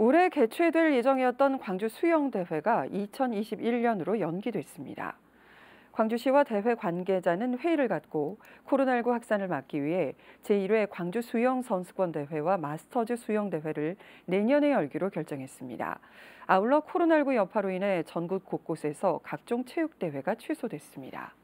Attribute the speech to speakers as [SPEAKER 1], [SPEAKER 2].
[SPEAKER 1] 올해 개최될 예정이었던 광주 수영대회가 2021년으로 연기됐습니다. 광주시와 대회 관계자는 회의를 갖고 코로나19 확산을 막기 위해 제1회 광주 수영 선수권 대회와 마스터즈 수영 대회를 내년에 열기로 결정했습니다. 아울러 코로나19 여파로 인해 전국 곳곳에서 각종 체육 대회가 취소됐습니다.